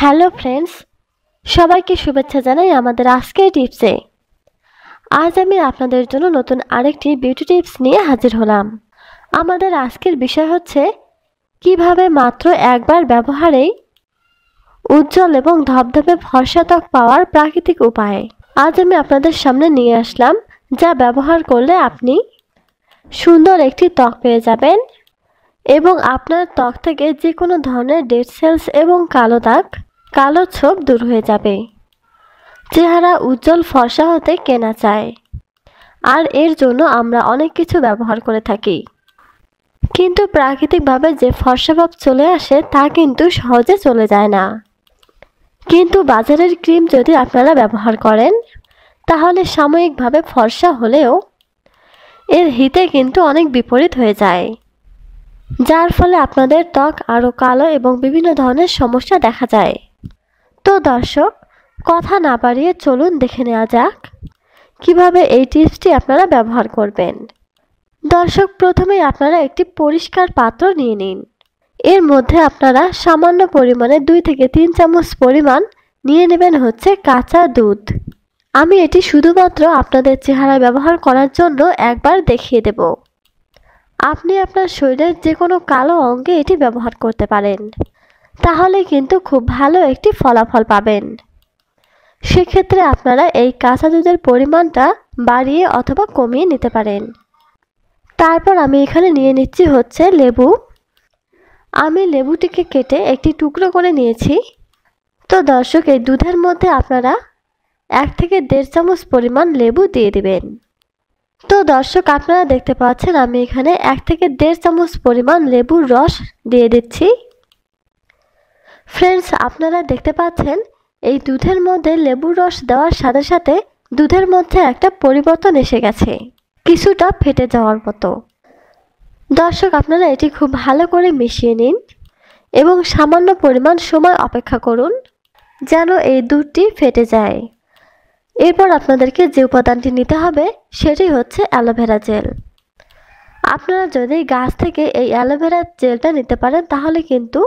hello friends সবাইকে শুভেচ্ছা জানাই আমাদের আজকের টিপসে আজ আমি আপনাদের জন্য নতুন আরেকটি বিউটি টিপস নিয়ে হাজির হলাম আমাদের আজকের বিষয় হচ্ছে কিভাবে মাত্র একবার ব্যবহারেই উজ্জ্বল এবং ধবধবে ফর্সা ত্বক পাওয়ার প্রাকৃতিক উপায় আজ আমি আপনাদের সামনে নিয়ে আসলাম যা ব্যবহার করলে আপনি সুন্দর একটি ত্বক পেয়ে যাবেন এবং আপনার ত্বক থেকে যে কোনো ধরনের ডেড সেলস এবং কালো দাগ কালো ছোপ দূর হয়ে যাবে চেহারা উজ্জ্বল ফর্সা হতে কেনা চায় আর এর জন্য আমরা অনেক কিছু ব্যবহার করে থাকি কিন্তু প্রাকৃতিকভাবে যে ফর্সাভাব চলে আসে তা কিন্তু সহজে চলে যায় না কিন্তু বাজারের ক্রিম যদি আপনারা ব্যবহার করেন তাহলে সাময়িকভাবে ফর্সা হলেও এর হিতে কিন্তু অনেক বিপরীত হয়ে যায় যার ফলে আপনাদের ত্বক আরও কালো এবং বিভিন্ন ধরনের সমস্যা দেখা যায় তো দর্শক কথা না বাড়িয়ে চলুন দেখে নেওয়া যাক কিভাবে এই টিপসটি আপনারা ব্যবহার করবেন দর্শক প্রথমে আপনারা একটি পরিষ্কার পাত্র নিয়ে নিন এর মধ্যে আপনারা সামান্য পরিমাণে দুই থেকে তিন চামচ পরিমাণ নিয়ে নেবেন হচ্ছে কাঁচা দুধ আমি এটি শুধুমাত্র আপনাদের চেহারা ব্যবহার করার জন্য একবার দেখিয়ে দেবো আপনি আপনার শরীরের যে কোনো কালো অঙ্গে এটি ব্যবহার করতে পারেন তাহলে কিন্তু খুব ভালো একটি ফলাফল পাবেন সেক্ষেত্রে আপনারা এই কাঁচা দুধের পরিমাণটা বাড়িয়ে অথবা কমিয়ে নিতে পারেন তারপর আমি এখানে নিয়ে নিচ্ছি হচ্ছে লেবু আমি লেবুটিকে কেটে একটি টুকরো করে নিয়েছি তো দর্শক এই দুধের মধ্যে আপনারা এক থেকে দেড় চামচ পরিমাণ লেবু দিয়ে দিবেন তো দর্শক আপনারা দেখতে পাচ্ছেন আমি এখানে এক থেকে দেড় চামচ পরিমাণ লেবুর রস দিয়ে দিচ্ছি ফ্রেন্ডস আপনারা দেখতে পাচ্ছেন এই দুধের মধ্যে লেবুর রস দেওয়ার সাথে সাথে দুধের মধ্যে একটা পরিবর্তন এসে গেছে কিছুটা ফেটে যাওয়ার মতো দর্শক আপনারা এটি খুব ভালো করে মিশিয়ে নিন এবং সামান্য পরিমাণ সময় অপেক্ষা করুন যেন এই দুধটি ফেটে যায় এরপর আপনাদেরকে যে উপাদানটি নিতে হবে সেটি হচ্ছে অ্যালোভেরা জেল আপনারা যদি গাছ থেকে এই অ্যালোভেরা জেলটা নিতে পারেন তাহলে কিন্তু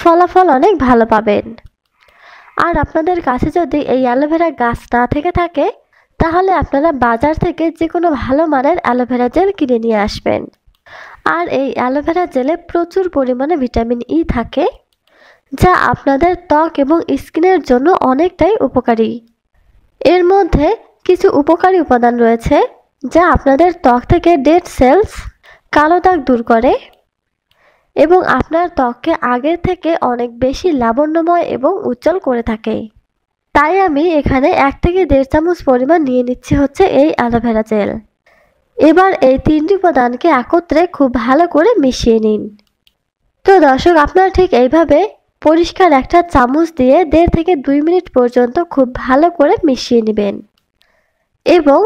ফলাফল অনেক ভালো পাবেন আর আপনাদের কাছে যদি এই অ্যালোভেরা গাছ না থেকে থাকে তাহলে আপনারা বাজার থেকে যে কোনো ভালো মানের অ্যালোভেরা জেল কিনে নিয়ে আসবেন আর এই অ্যালোভেরা জেলে প্রচুর পরিমাণে ভিটামিন ই থাকে যা আপনাদের ত্বক এবং স্কিনের জন্য অনেকটাই উপকারী এর মধ্যে কিছু উপকারী উপাদান রয়েছে যা আপনাদের ত্বক থেকে ডেড সেলস কালো দাগ দূর করে এবং আপনার ত্বককে আগের থেকে অনেক বেশি লাবণ্যময় এবং উজ্জ্বল করে থাকে তাই আমি এখানে এক থেকে দেড় চামচ পরিমাণ নিয়ে নিচ্ছি হচ্ছে এই অ্যালোভেরা জেল এবার এই তিনটি উপাদানকে একত্রে খুব ভালো করে মিশিয়ে নিন তো দর্শক আপনারা ঠিক এইভাবে পরিষ্কার একটা চামচ দিয়ে দেড় থেকে দুই মিনিট পর্যন্ত খুব ভালো করে মিশিয়ে নেবেন এবং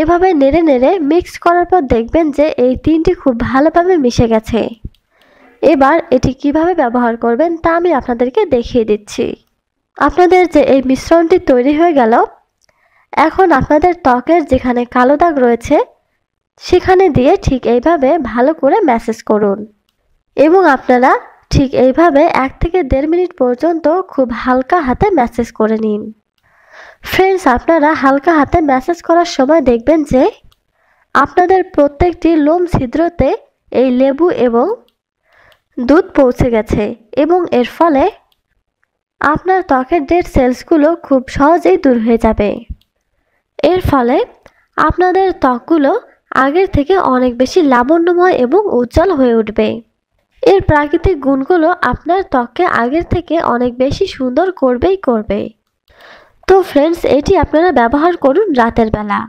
এভাবে নেড়ে নেড়ে মিক্স করার পর দেখবেন যে এই তিনটি খুব ভালোভাবে মিশে গেছে এবার এটি কিভাবে ব্যবহার করবেন তা আমি আপনাদেরকে দেখিয়ে দিচ্ছি আপনাদের যে এই মিশ্রণটি তৈরি হয়ে গেল এখন আপনাদের ত্বকের যেখানে কালো দাগ রয়েছে সেখানে দিয়ে ঠিক এইভাবে ভালো করে ম্যাসেজ করুন এবং আপনারা ঠিক এইভাবে এক থেকে দেড় মিনিট পর্যন্ত খুব হালকা হাতে ম্যাসেজ করে নিন ফ্রেন্ডস আপনারা হালকা হাতে ম্যাসেজ করার সময় দেখবেন যে আপনাদের প্রত্যেকটি লোম ছিদ্রতে এই লেবু এবং দুধ পৌঁছে গেছে এবং এর ফলে আপনার ত্বকের ডেট সেলসগুলো খুব সহজেই দূর হয়ে যাবে এর ফলে আপনাদের ত্বকগুলো আগের থেকে অনেক বেশি লাবণ্যময় এবং উজ্জ্বল হয়ে উঠবে এর প্রাকৃতিক গুণগুলো আপনার ত্বককে আগের থেকে অনেক বেশি সুন্দর করবেই করবে তো ফ্রেন্ডস এটি আপনারা ব্যবহার করুন রাতের বেলা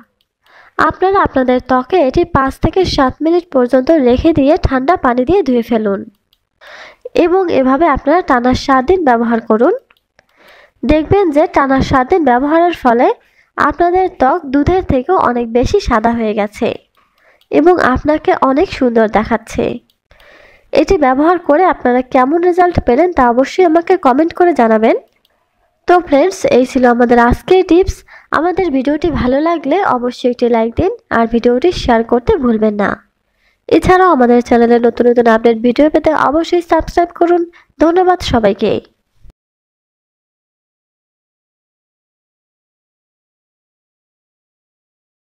আপনারা আপনাদের ত্বকে এটি পাঁচ থেকে সাত মিনিট পর্যন্ত রেখে দিয়ে ঠান্ডা পানি দিয়ে ধুয়ে ফেলুন এবং এভাবে আপনারা টানা সাত দিন ব্যবহার করুন দেখবেন যে টানা সাত দিন ব্যবহারের ফলে আপনাদের ত্বক দুধের থেকেও অনেক বেশি সাদা হয়ে গেছে এবং আপনাকে অনেক সুন্দর দেখাচ্ছে এটি ব্যবহার করে আপনারা কেমন রেজাল্ট পেলেন তা অবশ্যই আমাকে কমেন্ট করে জানাবেন তো ফ্রেন্ডস এই ছিল আমাদের আজকের টিপস আমাদের ভিডিওটি ভালো লাগলে অবশ্যই একটি লাইক দিন আর ভিডিওটি শেয়ার করতে ভুলবেন না এছাড়াও আমাদের চ্যানেলে নতুন নতুন আপডেট ভিডিও পেতে অবশ্যই সাবস্ক্রাইব করুন ধন্যবাদ সবাইকে